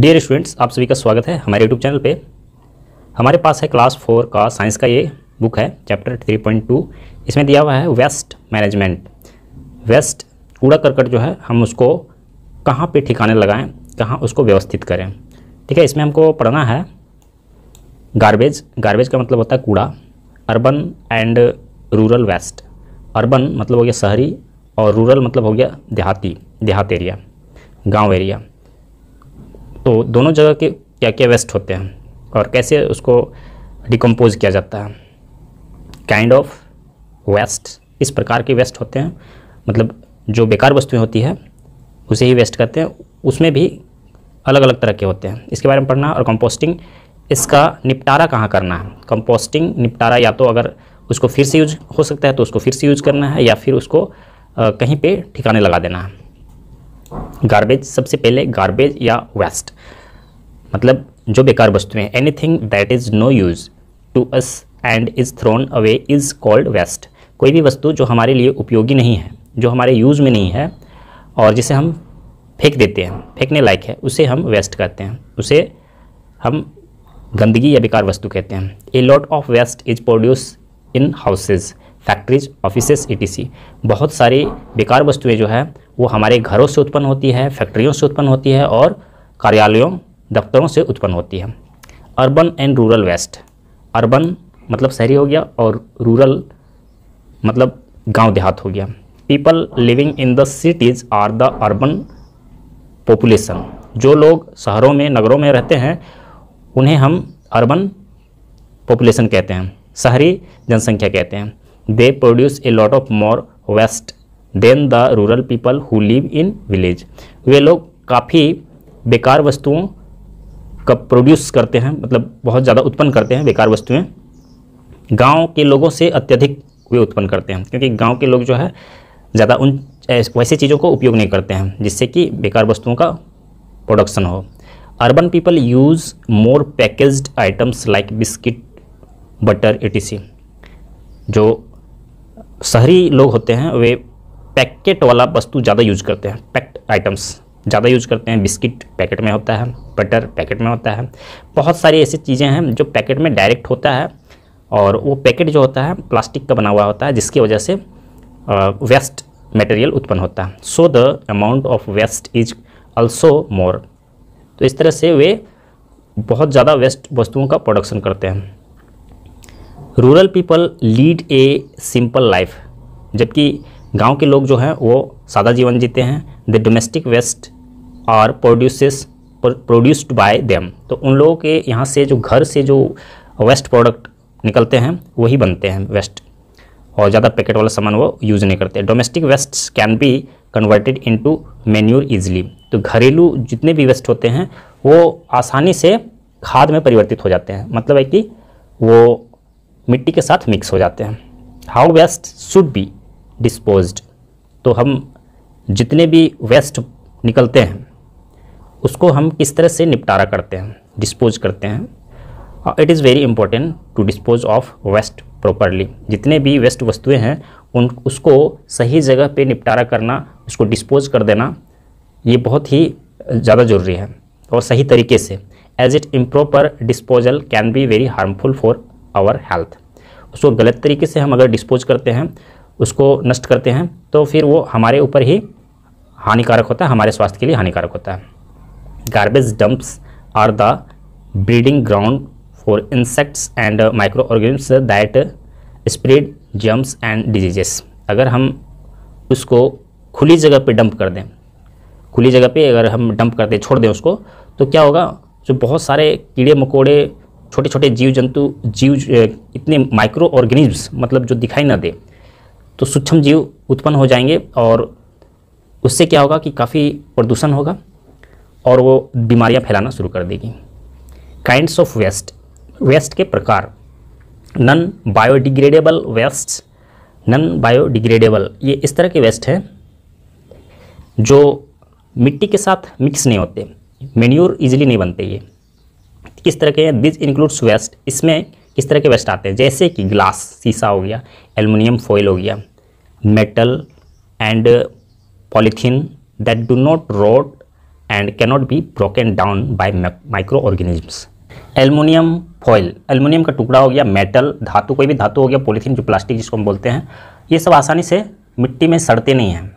Dear students आप सभी का स्वागत है हमारे यूट्यूब चैनल पे हमारे पास है क्लास फोर का साइंस का ये बुक है चैप्टर थ्री पॉइंट टू इसमें दिया हुआ है वेस्ट मैनेजमेंट वेस्ट कूड़ा करकट जो है हम उसको कहाँ पे ठिकाने लगाएं कहाँ उसको व्यवस्थित करें ठीक है इसमें हमको पढ़ना है गारबेज गारबेज का मतलब होता है कूड़ा urban and rural waste urban मतलब हो गया शहरी और रूरल मतलब हो गया देहाती देहात एरिया गाँव एरिया तो दोनों जगह के क्या क्या वेस्ट होते हैं और कैसे उसको डिकम्पोज किया जाता है काइंड ऑफ वेस्ट इस प्रकार के वेस्ट होते हैं मतलब जो बेकार वस्तुएं होती है उसे ही वेस्ट करते हैं उसमें भी अलग अलग तरह के होते हैं इसके बारे में पढ़ना और कंपोस्टिंग इसका निपटारा कहाँ करना है कंपोस्टिंग निपटारा या तो अगर उसको फिर से यूज हो सकता है तो उसको फिर से यूज करना है या फिर उसको कहीं पे ठिकाने लगा देना है गार्बेज सबसे पहले गार्बेज या वेस्ट मतलब जो बेकार वस्तुएं हैं anything that is no use to us and is thrown away is called waste कोई भी वस्तु जो हमारे लिए उपयोगी नहीं है जो हमारे यूज़ में नहीं है और जिसे हम फेंक देते हैं फेंकने लायक है उसे हम वेस्ट कहते हैं उसे हम गंदगी या बेकार वस्तु कहते हैं a lot of waste is produce in houses factories offices ई बहुत सारी बेकार वस्तुएं जो है वो हमारे घरों से उत्पन्न होती है फैक्ट्रियों से उत्पन्न होती है और कार्यालयों दफ्तरों से उत्पन्न होती है urban and rural waste urban मतलब शहरी हो गया और रूरल मतलब गांव देहात हो गया people living in the cities are the urban population जो लोग शहरों में नगरों में रहते हैं उन्हें हम अर्बन पॉपुलेशन कहते हैं शहरी जनसंख्या कहते हैं they produce a lot of more waste than the rural people who live in village वे लोग काफ़ी बेकार वस्तुओं का प्रोड्यूस करते हैं मतलब बहुत ज़्यादा उत्पन्न करते हैं बेकार वस्तुएं गांव के लोगों से अत्यधिक वे उत्पन्न करते हैं क्योंकि गांव के लोग जो है ज़्यादा उन वैसे चीज़ों को उपयोग नहीं करते हैं जिससे कि बेकार वस्तुओं का प्रोडक्शन हो urban people use more packaged items like biscuit butter a जो शहरी लोग होते हैं वे पैकेट वाला वस्तु ज़्यादा यूज करते हैं पैक्ड आइटम्स ज़्यादा यूज करते हैं बिस्किट पैकेट में होता है बटर पैकेट में होता है बहुत सारी ऐसी चीज़ें हैं जो पैकेट में डायरेक्ट होता है और वो पैकेट जो होता है प्लास्टिक का बना हुआ होता है जिसकी वजह से वेस्ट मटेरियल उत्पन्न होता है so the amount of waste is also more तो इस तरह से वे बहुत ज़्यादा वेस्ट वस्तुओं का प्रोडक्शन करते हैं rural people lead a simple life जबकि गांव के लोग जो हैं वो सादा जीवन जीते हैं द डोमेस्टिक वेस्ट और प्रोड्यूसेस प्रोड्यूस्ड बाय देम तो उन लोगों के यहाँ से जो घर से जो वेस्ट प्रोडक्ट निकलते हैं वही बनते हैं वेस्ट और ज़्यादा पैकेट वाला सामान वो यूज़ नहीं करते domestic waste can be converted into manure easily तो घरेलू जितने भी वेस्ट होते हैं वो आसानी से खाद में परिवर्तित हो जाते हैं मतलब है कि वो मिट्टी के साथ मिक्स हो जाते हैं how waste should be disposed तो हम जितने भी वेस्ट निकलते हैं उसको हम किस तरह से निपटारा करते हैं डिस्पोज करते हैं it is very important to dispose of waste properly जितने भी वेस्ट वस्तुएं हैं उन उसको सही जगह पे निपटारा करना उसको डिस्पोज कर देना ये बहुत ही ज़्यादा ज़रूरी है और सही तरीके से as it improper disposal can be very harmful for our health उसको गलत तरीके से हम अगर डिस्पोज करते हैं उसको नष्ट करते हैं तो फिर वो हमारे ऊपर ही हानिकारक होता है हमारे स्वास्थ्य के लिए हानिकारक होता है garbage dumps are the breeding ground for insects and micro organisms that spread germs and diseases अगर हम उसको खुली जगह पे डंप कर दें खुली जगह पे अगर हम डंप कर दें छोड़ दें उसको तो क्या होगा जो बहुत सारे कीड़े मकोड़े छोटे छोटे जीव जंतु जीव इतने माइक्रो ऑर्गेनिज्म मतलब जो दिखाई ना दे तो सूक्ष्म जीव उत्पन्न हो जाएंगे और उससे क्या होगा कि काफ़ी प्रदूषण होगा और वो बीमारियां फैलाना शुरू कर देगी काइंड्स ऑफ वेस्ट वेस्ट के प्रकार non biodegradable waste non biodegradable ये इस तरह के वेस्ट हैं जो मिट्टी के साथ मिक्स नहीं होते मेन्यूर इजीली नहीं बनते ये किस तरह के दिस इंक्लूड्स वेस्ट इसमें किस तरह के वेस्ट आते हैं जैसे कि ग्लास शीशा हो गया एलमिनियम फॉयल हो गया metal and polythene that do not rot and cannot be broken down by micro organisms aluminium foil aluminium का टुकड़ा हो गया मेटल धातु कोई भी धातु हो गया पॉलीथीन जो प्लास्टिक जिसको हम बोलते हैं ये सब आसानी से मिट्टी में सड़ते नहीं हैं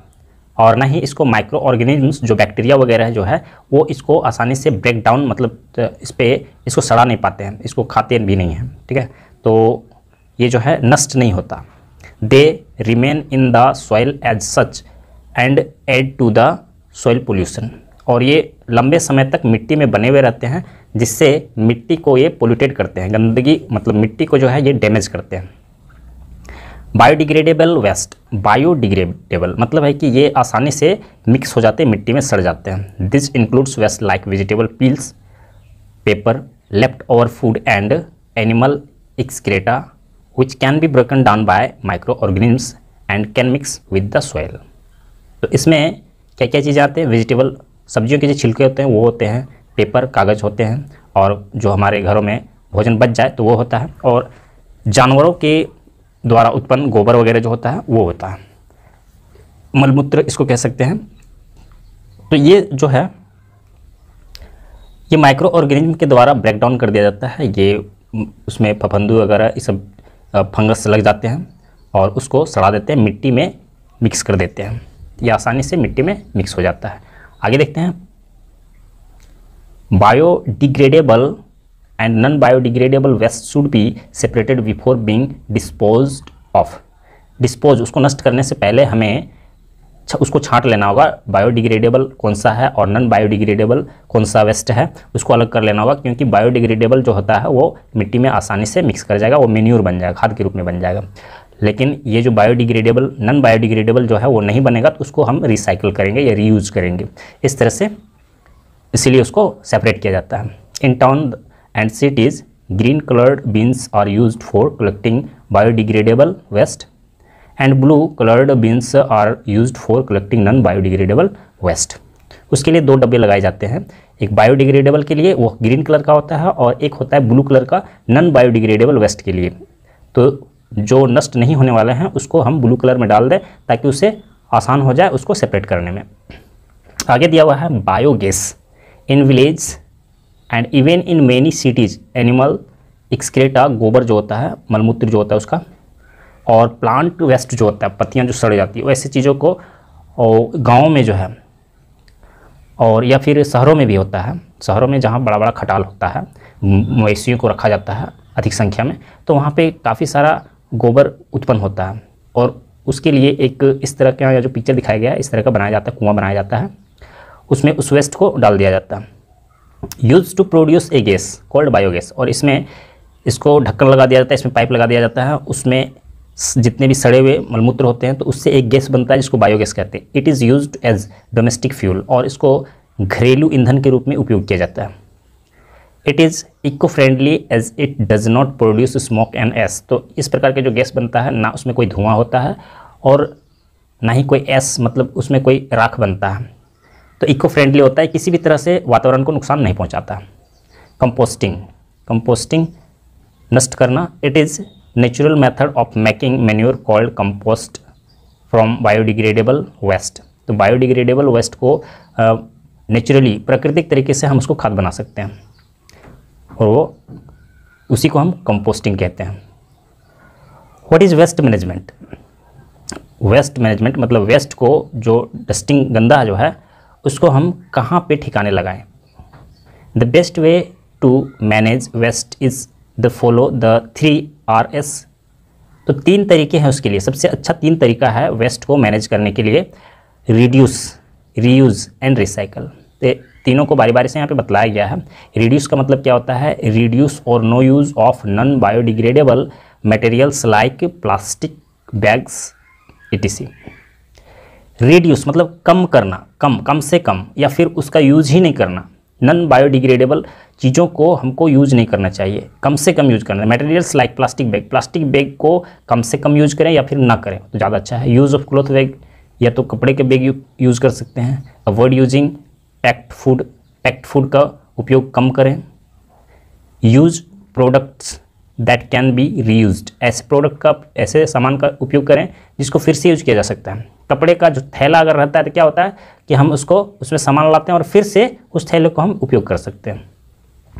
और ना ही इसको माइक्रो ऑर्गेनिजम्स जो बैक्टीरिया वगैरह जो है वो इसको आसानी से ब्रेक डाउन मतलब इस पर इसको सड़ा नहीं पाते हैं इसको खाते भी नहीं हैं ठीक है तो ये जो है नष्ट नहीं होता they remain in the soil as such and add to the soil pollution और ये लंबे समय तक मिट्टी में बने हुए रहते हैं जिससे मिट्टी को ये पोल्यूटेड करते हैं गंदगी मतलब मिट्टी को जो है ये डैमेज करते हैं बायोडिग्रेडेबल वेस्ट बायोडिग्रेडेबल मतलब है कि ये आसानी से मिक्स हो जाते हैं मिट्टी में सड़ जाते हैं this includes waste like vegetable peels paper left over food and animal excreta which can be broken down by microorganisms and can mix with the soil तो इसमें क्या क्या चीज़ें आते हैं वेजिटेबल सब्जियों के जो छिलके होते हैं वो होते हैं पेपर कागज़ होते हैं और जो हमारे घरों में भोजन बच जाए तो वो होता है और जानवरों के द्वारा उत्पन्न गोबर वगैरह जो होता है वो होता है मलमूत्र इसको कह सकते हैं तो ये जो है ये माइक्रो ऑर्गेनिज्म के द्वारा ब्रेक डाउन कर दिया जाता है ये उसमें फफंदू वगैरह ये सब फंगस लग जाते हैं और उसको सड़ा देते हैं मिट्टी में मिक्स कर देते हैं ये आसानी से मिट्टी में मिक्स हो जाता है आगे देखते हैं biodegradable and non biodegradable waste should be separated before being dispose of dispose उसको नष्ट करने से पहले हमें उसको छांट लेना होगा बायोडिग्रेडेबल कौन सा है और नॉन बायोडिग्रेडेबल कौन सा वेस्ट है उसको अलग कर लेना होगा क्योंकि बायोडिग्रेडेबल जो होता है वो मिट्टी में आसानी से मिक्स कर जाएगा वो मेन्यूर बन जाएगा खाद के रूप में बन जाएगा लेकिन ये जो बायोडिग्रेडेबल नॉन बायोडिग्रेडेबल जो है वो नहीं बनेगा तो उसको हम रिसाइकिल करेंगे या रीयूज़ करेंगे इस तरह से इसीलिए उसको सेपरेट किया जाता है in town and cities green coloured bins are use for collecting biodegradable waste and blue coloured bins are use for collecting non biodegradable waste उसके लिए दो डब्बे लगाए जाते हैं एक बायोडिग्रेडेबल के लिए वो ग्रीन कलर का होता है और एक होता है ब्लू कलर का नॉन बायोडिग्रेडेबल वेस्ट के लिए तो जो नष्ट नहीं होने वाले हैं उसको हम ब्लू कलर में डाल दें ताकि उसे आसान हो जाए उसको सेपरेट करने में आगे दिया हुआ है biogas in village and even in many cities animal excreta गोबर जो होता है मलमूत्र जो होता है उसका और प्लांट वेस्ट जो होता है पत्तियाँ जो सड़ जाती है ऐसी चीज़ों को गाँव में जो है और या फिर शहरों में भी होता है शहरों में जहाँ बड़ा बड़ा खटाल होता है मवेशियों को रखा जाता है अधिक संख्या में तो वहाँ पे काफ़ी सारा गोबर उत्पन्न होता है और उसके लिए एक इस तरह का जो पिक्चर दिखाया गया है इस तरह का बनाया जाता है कुआं बनाया जाता है उसमें उस वेस्ट को डाल दिया जाता है use to produce a gas called biogas और इसमें इसको ढक्कन लगा दिया जाता है इसमें पाइप लगा दिया जाता है उसमें जितने भी सड़े हुए मलमूत्र होते हैं तो उससे एक गैस बनता है जिसको बायोगैस कहते हैं it is use as domestic fuel और इसको घरेलू ईंधन के रूप में उपयोग किया जाता है it is eco friendly as it does not produce smoke and ash तो इस प्रकार के जो गैस बनता है ना उसमें कोई धुआं होता है और ना ही कोई एस मतलब उसमें कोई राख बनता है तो इको फ्रेंडली होता है किसी भी तरह से वातावरण को नुकसान नहीं पहुंचाता कंपोस्टिंग कंपोस्टिंग नष्ट करना it is natural method of making manure called compost from biodegradable waste तो बायोडिग्रेडेबल वेस्ट को नेचुरली प्राकृतिक तरीके से हम उसको खाद बना सकते हैं और वो उसी को हम कंपोस्टिंग कहते हैं what is waste management waste management मतलब वेस्ट को जो डस्टिंग गंदा जो है उसको हम कहाँ पे ठिकाने लगाएं the best way to manage waste is the follow the three R's तो तीन तरीके हैं उसके लिए सबसे अच्छा तीन तरीका है वेस्ट को मैनेज करने के लिए रिड्यूस रीयूज़ एंड रिसाइकल तो तीनों को बारी बारी से यहाँ पे बताया गया है रिड्यूस का मतलब क्या होता है रिड्यूस और no use of non biodegradable materials like plastic bags etc reduce मतलब कम करना कम कम से कम या फिर उसका यूज ही नहीं करना नॉन बायोडिग्रेडेबल चीज़ों को हमको यूज़ नहीं करना चाहिए कम से कम यूज़ करना materials like plastic bag plastic bag को कम से कम यूज़ करें या फिर ना करें तो ज़्यादा अच्छा है यूज़ ऑफ क्लोथ बैग या तो कपड़े के बैग यूज़ कर सकते हैं avoid using packed food packed food का उपयोग कम करें use products that can be reuse ऐसे प्रोडक्ट का ऐसे सामान का उपयोग करें जिसको फिर से यूज किया जा सकता है कपड़े का जो थैला अगर रहता है तो क्या होता है कि हम उसको उसमें सामान लाते हैं और फिर से उस थैले को हम उपयोग कर सकते हैं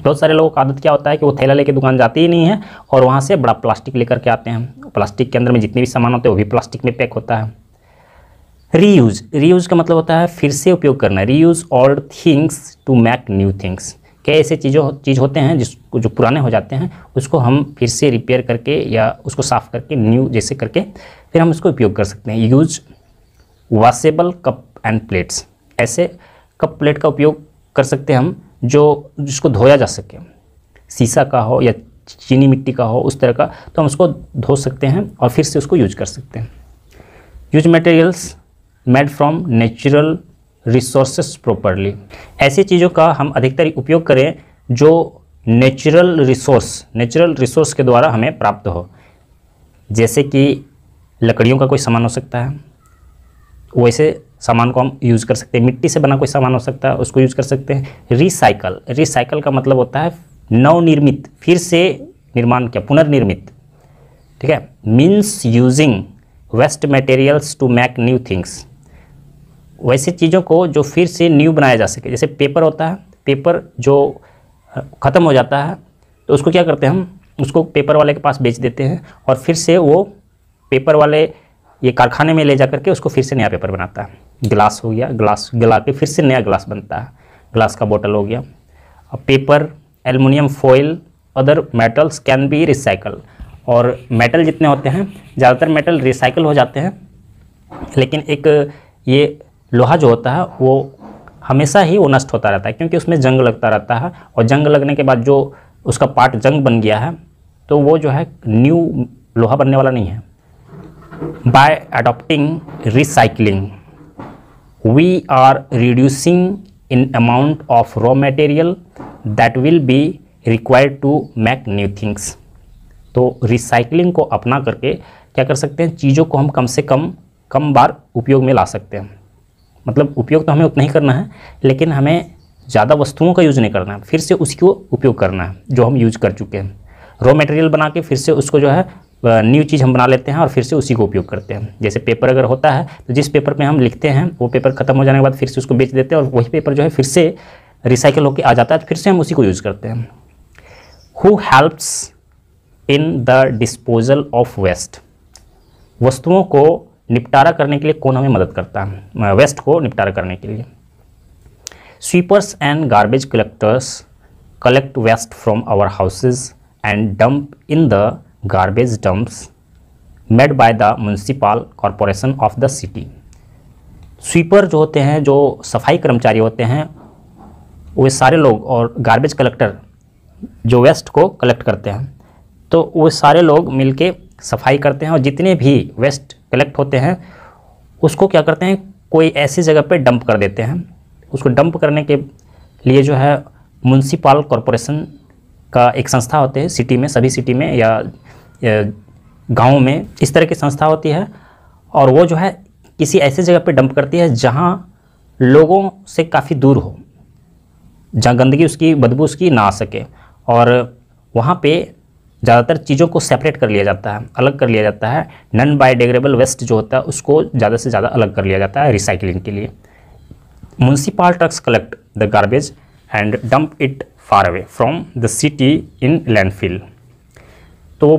बहुत सारे लोगों का आदत क्या होता है कि वो थैला लेके दुकान जाते ही नहीं है और वहाँ से बड़ा प्लास्टिक लेकर के आते हैं प्लास्टिक के अंदर में जितने भी सामान होते हैं वो भी प्लास्टिक में पैक होता है रीयूज रीयूज का मतलब होता है फिर से उपयोग करना reuse old things to make new things क्या ऐसे चीज़ों चीज़ होते हैं जिसको जो पुराने हो जाते हैं उसको हम फिर से रिपेयर करके या उसको साफ़ करके न्यू जैसे करके फिर हम उसको उपयोग कर सकते हैं use washable cup and plates ऐसे कप प्लेट का उपयोग कर सकते हैं हम जो जिसको धोया जा सके शीशा का हो या चीनी मिट्टी का हो उस तरह का तो हम उसको धो सकते हैं और फिर से उसको यूज कर सकते हैं use materials made from natural resources properly ऐसी चीज़ों का हम अधिकतर उपयोग करें जो नेचुरल रिसोर्स नेचुरल रिसोर्स के द्वारा हमें प्राप्त हो जैसे कि लकड़ियों का कोई सामान हो सकता है वैसे सामान को हम यूज़ कर सकते हैं मिट्टी से बना कोई सामान हो सकता है उसको यूज़ कर सकते हैं रिसाइकल रिसाइकल का मतलब होता है नवनिर्मित फिर से निर्माण क्या पुनर्निर्मित ठीक है means using waste materials to make new things वैसे चीज़ों को जो फिर से न्यू बनाया जा सके जैसे पेपर होता है पेपर जो ख़त्म हो जाता है तो उसको क्या करते हैं हम उसको पेपर वाले के पास बेच देते हैं और फिर से वो पेपर वाले ये कारखाने में ले जा करके उसको फिर से नया पेपर बनाता है ग्लास हो गया ग्लास गला के फिर से नया ग्लास बनता है ग्लास का बोतल हो गया और paper aluminium foil other metals can be recycle और मेटल जितने होते हैं ज़्यादातर मेटल रिसाइकल हो जाते हैं लेकिन एक ये लोहा जो होता है वो हमेशा ही वो नष्ट होता रहता है क्योंकि उसमें जंग लगता रहता है और जंग लगने के बाद जो उसका पार्ट जंग बन गया है तो वो जो है न्यू लोहा बनने वाला नहीं है by adopting recycling we are reducing in amount of raw material that will be required to make new things तो रिसाइकिलिंग को अपना करके क्या कर सकते हैं चीज़ों को हम कम से कम कम बार उपयोग में ला सकते हैं मतलब उपयोग तो हमें उतना ही करना है लेकिन हमें ज़्यादा वस्तुओं का यूज़ नहीं करना है फिर से उसको उपयोग करना है जो हम यूज कर चुके हैं रॉ मटेरियल बना के फिर से उसको जो है न्यू चीज़ हम बना लेते हैं और फिर से उसी को उपयोग करते हैं जैसे पेपर अगर होता है तो जिस पेपर पे हम लिखते हैं वो पेपर खत्म हो जाने के बाद फिर से उसको बेच देते हैं और वही पेपर जो है फिर से रिसाइकिल होकर आ जाता है तो फिर से हम उसी को यूज़ करते हैं who helps in the disposal of waste वस्तुओं को निपटारा करने के लिए कौन हमें मदद करता है वेस्ट को निपटारा करने के लिए sweepers and garbage collectors collect waste from our houses and dump in the garbage dumps made by the municipal corporation of the city sweeper जो होते हैं जो सफाई कर्मचारी होते हैं वे सारे लोग और गार्बेज कलेक्टर जो वेस्ट को कलेक्ट करते हैं तो वो सारे लोग मिलके सफाई करते हैं और जितने भी वेस्ट कलेक्ट होते हैं उसको क्या करते हैं कोई ऐसी जगह पे डंप कर देते हैं उसको डंप करने के लिए जो है म्यूनसिपाल कॉरपोरेशन का एक संस्था होते हैं सिटी में सभी सिटी में या गाँव में इस तरह की संस्था होती है और वो जो है किसी ऐसे जगह पे डंप करती है जहाँ लोगों से काफ़ी दूर हो जहाँ गंदगी उसकी बदबू उसकी ना आ सके और वहाँ पे ज़्यादातर चीज़ों को सेपरेट कर लिया जाता है अलग कर लिया जाता है नन बायोडिग्रेबल वेस्ट जो होता है उसको ज़्यादा से ज़्यादा अलग कर लिया जाता है रिसाइकलिंग के लिए municipal trucks collect the garbage and dump it far away from the city in landfill तो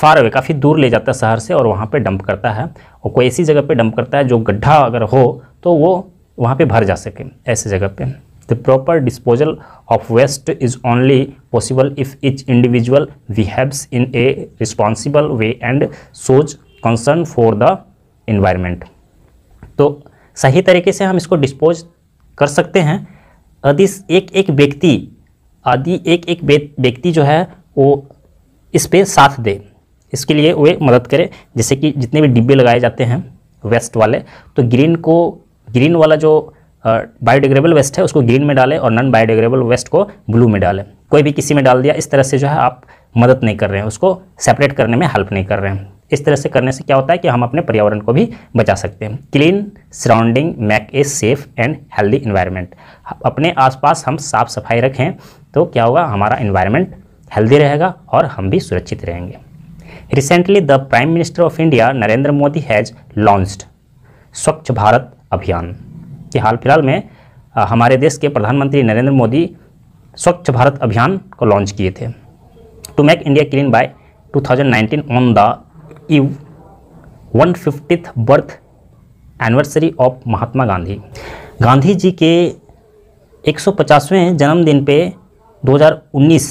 फार अवे काफ़ी दूर ले जाता है शहर से और वहाँ पे डंप करता है और कोई ऐसी जगह पे डंप करता है जो गड्ढा अगर हो तो वो वहाँ पे भर जा सके ऐसे जगह पे the proper disposal of waste is only possible if each individual behaves in a responsible way and shows concern for the environment तो सही तरीके से हम इसको डिस्पोज कर सकते हैं यदि एक एक व्यक्ति आदि एक एक व्यक्ति जो है वो इस पे साथ दे इसके लिए वे मदद करें जैसे कि जितने भी डिब्बे लगाए जाते हैं वेस्ट वाले तो ग्रीन को ग्रीन वाला जो बायोडिग्रेबल वेस्ट है उसको ग्रीन में डालें और नॉन बायोडिग्रेबल वेस्ट को ब्लू में डालें कोई भी किसी में डाल दिया इस तरह से जो है आप मदद नहीं कर रहे हैं उसको सेपरेट करने में हेल्प नहीं कर रहे हैं इस तरह से करने से क्या होता है कि हम अपने पर्यावरण को भी बचा सकते हैं clean surrounding make a safe and healthy environment अपने आसपास हम साफ़ सफाई रखें तो क्या होगा हमारा इन्वायरमेंट हेल्दी रहेगा और हम भी सुरक्षित रहेंगे recently the prime minister of India Narendra Modi has launched Swachh Bharat अभियान कि हाल फिलहाल में हमारे देश के प्रधानमंत्री नरेंद्र मोदी स्वच्छ भारत अभियान को लॉन्च किए थे to make India clean by 2019 on the eve one fiftieth birth anniversary of Mahatma Gandhi Gandhi ji के 150वें जन्मदिन पे 2019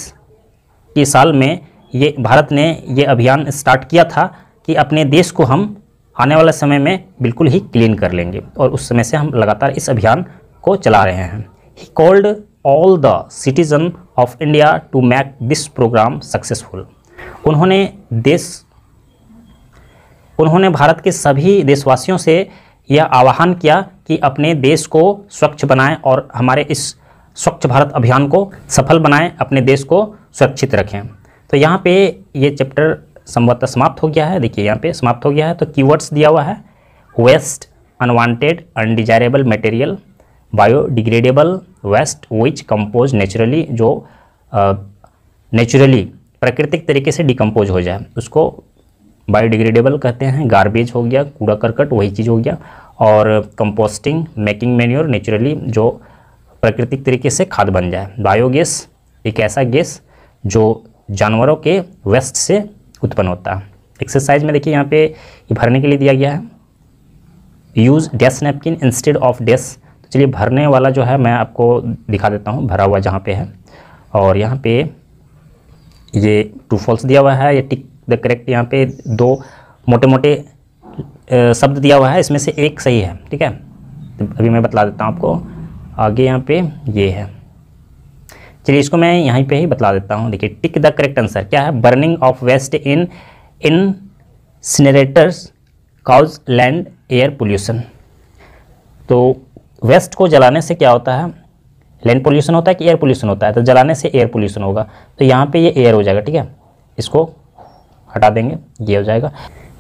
के साल में ये भारत ने ये अभियान स्टार्ट किया था कि अपने देश को हम आने वाले समय में बिल्कुल ही क्लीन कर लेंगे और उस समय से हम लगातार इस अभियान को चला रहे हैं he called all the citizen of India to make this programme successful उन्होंने देश उन्होंने भारत के सभी देशवासियों से यह आह्वान किया कि अपने देश को स्वच्छ बनाएं और हमारे इस स्वच्छ भारत अभियान को सफल बनाएं अपने देश को सुरक्षित रखें तो यहाँ पे ये चैप्टर संभवतः समाप्त हो गया है देखिए यहाँ पे समाप्त हो गया है तो कीवर्ड्स दिया हुआ है waste unwanted undesirable material biodegradable waste which compose naturally जो नेचुरली प्राकृतिक तरीके से डिकम्पोज हो जाए उसको बायोडिग्रेडेबल कहते हैं गार्बेज हो गया कूड़ा करकट वही चीज़ हो गया और कंपोस्टिंग मेकिंग मेन्योर नेचुरली जो प्राकृतिक तरीके से खाद बन जाए बायोगैस एक ऐसा गैस जो जानवरों के वेस्ट से उत्पन्न होता है एक्सरसाइज में देखिए यहाँ पे ये भरने के लिए दिया गया है use dash napkin instead of dash तो चलिए भरने वाला जो है मैं आपको दिखा देता हूँ भरा हुआ जहाँ पे है और यहाँ पे ये टू फॉल्स दिया हुआ है ये टिक द करेक्ट यहाँ पे दो मोटे मोटे शब्द दिया हुआ है इसमें से एक सही है ठीक है तो अभी मैं बता देता हूँ आपको आगे यहाँ पे ये है चलिए इसको मैं यहीं पे ही बतला देता हूँ देखिए टिक द करेक्ट आंसर क्या है burning of waste in incinerators causes land air pollution तो वेस्ट को जलाने से क्या होता है लैंड पोल्यूशन होता है कि एयर पोल्यूशन होता है तो जलाने से एयर पोल्यूशन होगा तो यहाँ पे ये एयर हो जाएगा ठीक है इसको हटा देंगे ये हो जाएगा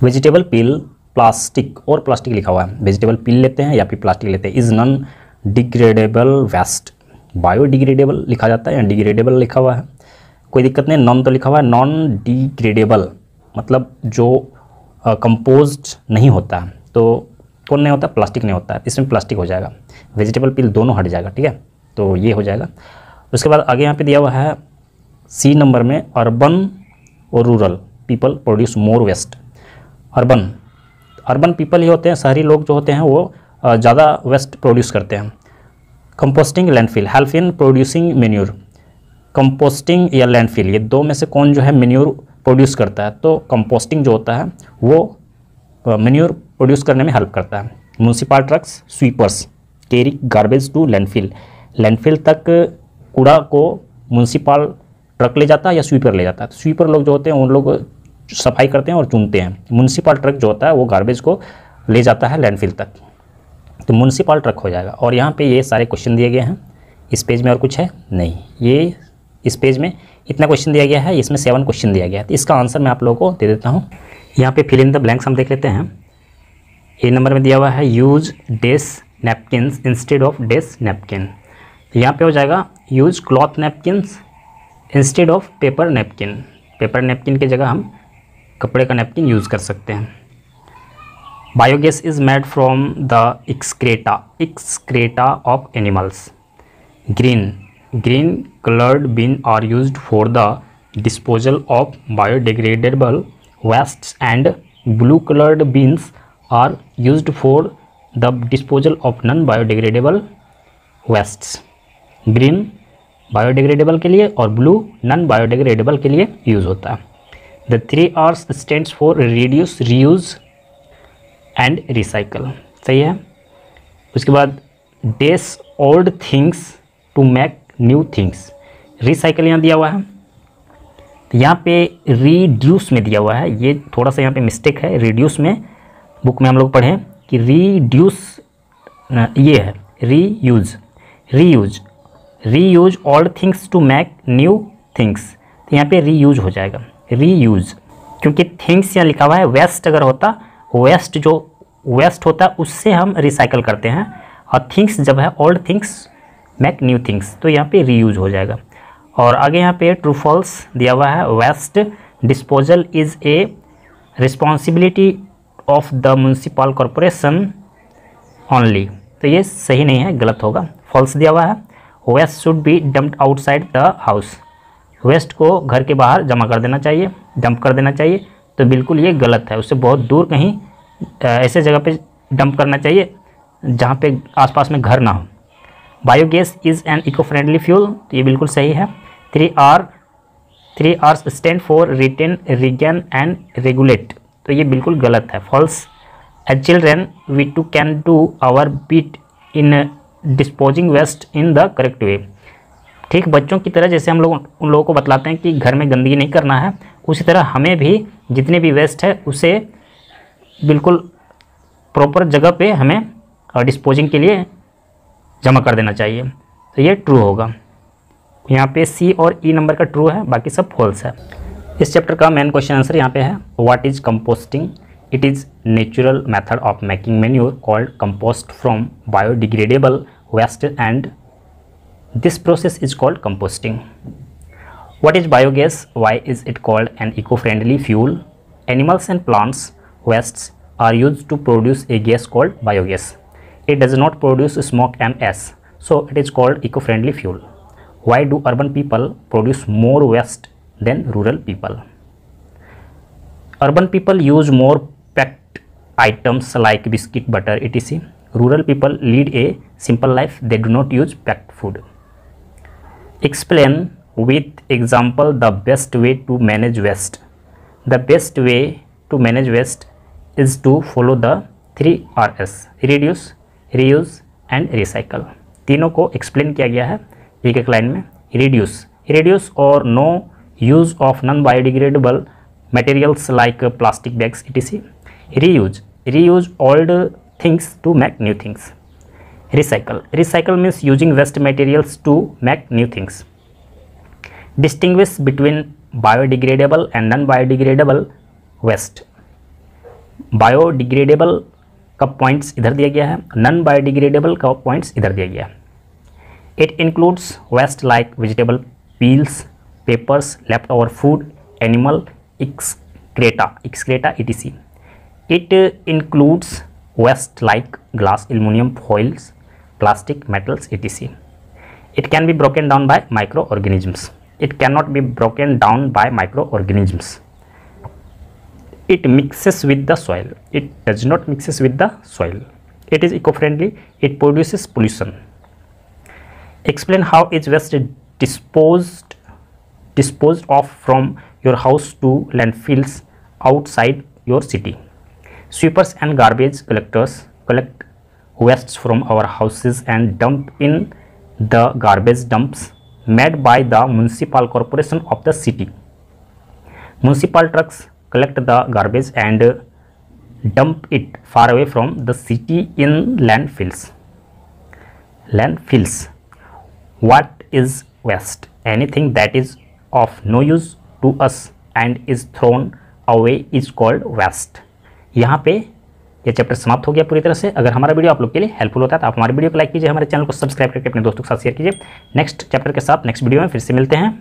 वेजिटेबल पील प्लास्टिक और प्लास्टिक लिखा हुआ है वेजिटेबल पील लेते हैं या फिर प्लास्टिक लेते हैं is non degradable waste biodegradable लिखा जाता है या डिग्रेडेबल लिखा हुआ है कोई दिक्कत नहीं नॉन तो लिखा हुआ है नॉन डिग्रेडेबल मतलब जो कंपोज नहीं होता है तो कौन नहीं होता प्लास्टिक नहीं होता है इसमें प्लास्टिक हो जाएगा वेजिटेबल पिल दोनों हट जाएगा ठीक है तो ये हो जाएगा उसके बाद आगे यहाँ पे दिया हुआ है सी नंबर में अर्बन और rural people produce more waste urban urban people ही होते हैं शहरी लोग जो होते हैं वो ज़्यादा वेस्ट प्रोड्यूस करते हैं composting landfill help in producing manure composting या लैंडफिल ये दो में से कौन जो है मेन्यूर प्रोड्यूस करता है तो कंपोस्टिंग जो होता है वो मेन्यूर प्रोड्यूस करने में हेल्प करता है municipal trucks sweepers carry garbage to landfill landfill तक कूड़ा को म्यूनसिपल ट्रक ले जाता है या स्वीपर ले जाता है तो स्वीपर लोग जो होते हैं उन लोग सफाई करते हैं और चुनते हैं म्यूनसिपल ट्रक जो होता है वो गार्बेज को ले जाता है लैंडफिल तक तो म्यूनसिपल ट्रक हो जाएगा और यहाँ पे ये सारे क्वेश्चन दिए गए हैं इस पेज में और कुछ है नहीं ये इस पेज में इतना क्वेश्चन दिया गया है इसमें सेवन क्वेश्चन दिया गया है तो इसका आंसर मैं आप लोगों को दे देता हूँ यहाँ पे फिल इन द ब्लैंक्स हम देख लेते हैं ए नंबर में दिया हुआ है use dash napkin instead of dash napkin यहाँ पर हो जाएगा use cloth napkins instead of paper napkin paper napkin की जगह हम कपड़े का नैपकिन यूज़ कर सकते हैं biogas is made from the excreta excreta of animals green green coloured bin are use for the disposal of biodegradable waste and blue coloured bins are use for the disposal of non biodegradable waste green biodegradable के लिए और blue non biodegradable के लिए use होता है the three R's stand for reduce reuse and recycle सही है उसके बाद dash old things to make new things recycle यहाँ दिया हुआ है तो यहाँ पे रिड्यूस में दिया हुआ है ये थोड़ा सा यहाँ पे मिस्टेक है रिड्यूस में बुक में हम लोग पढ़ें कि रिड्यूस ये है reuse reuse reuse old things to make new things तो यहाँ पे रीयूज हो जाएगा रीयूज क्योंकि थिंग्स यहाँ लिखा हुआ है वेस्ट अगर होता वेस्ट जो वेस्ट होता है उससे हम रिसाइकल करते हैं और थिंग्स जब है old things make new things तो यहाँ पे रीयूज हो जाएगा और आगे यहाँ पे ट्रू फॉल्स दिया हुआ है waste disposal is a responsibility of the municipal corporation only तो ये सही नहीं है गलत होगा फॉल्स दिया हुआ है waste should be dumped outside the house waste को घर के बाहर जमा कर देना चाहिए डंप कर देना चाहिए तो बिल्कुल ये गलत है उससे बहुत दूर कहीं ऐसे जगह पे डंप करना चाहिए जहाँ पे आसपास में घर ना हो biogas is an eco friendly fuel तो ये बिल्कुल सही है three R three R's stand for retain regain and regulate तो ये बिल्कुल गलत है false as children we too can do our bit in disposing waste in the correct way ठीक बच्चों की तरह जैसे हम लोग उन लोगों को बतलाते हैं कि घर में गंदगी नहीं करना है उसी तरह हमें भी जितने भी वेस्ट है उसे बिल्कुल प्रॉपर जगह पे हमें डिस्पोजिंग के लिए जमा कर देना चाहिए तो ये ट्रू होगा यहाँ पे सी और ई e नंबर का ट्रू है बाकी सब फॉल्स है इस चैप्टर का मेन क्वेश्चन आंसर यहाँ पे है what is composting it is natural method of making manure called compost from biodegradable waste and This process is called composting. What is biogas? Why is it called an eco-friendly fuel? Animals and plants wastes are used to produce a gas called biogas. It does not produce smoke and ash, so it is called eco-friendly fuel. Why do urban people produce more waste than rural people? Urban people use more packed items like biscuit, butter, etc. Rural people lead a simple life, they do not use packed food. explain with example the best way to manage waste the best way to manage waste is to follow the R rs reduce reuse and recycle तीनों को explain किया गया है एक एक line में reduce reduce और no use of non biodegradable materials like plastic bags etc reuse reuse old things to make new things recycle recycle means using waste materials to make new things distinguish between biodegradable and non biodegradable waste biodegradable का points इधर दिया गया है non biodegradable का points इधर दिया गया है it includes waste like vegetable peels papers left over food animal excreta excreta E C it includes waste like glass aluminium foils plastic, metals, etc. It can be broken down by microorganisms. It cannot be broken down by microorganisms. It mixes with the soil. It does not mixes with the soil. It is eco-friendly. It produces pollution. Explain it's waste disposed disposed of from your house to landfills outside your city. Sweepers and garbage collectors collect Wastes from our houses and dump in the garbage dumps made by the municipal corporation of the city. Municipal trucks collect the garbage and dump it far away from the city in landfills. Landfills. What is waste? Anything that is of no use to us and is thrown away is called waste. यहाँ पे ये chapter समाप्त हो गया पूरी तरह से अगर हमारा वीडियो आप लोग के लिए हेल्पफुल होता है तो आप हमारे वीडियो को लाइक कीजिए हमारे चैनल को सब्सक्राइब करके अपने दोस्तों के साथ शेयर कीजिए नेक्स्ट चैप्टर के साथ नेक्स्ट वीडियो में फिर से मिलते हैं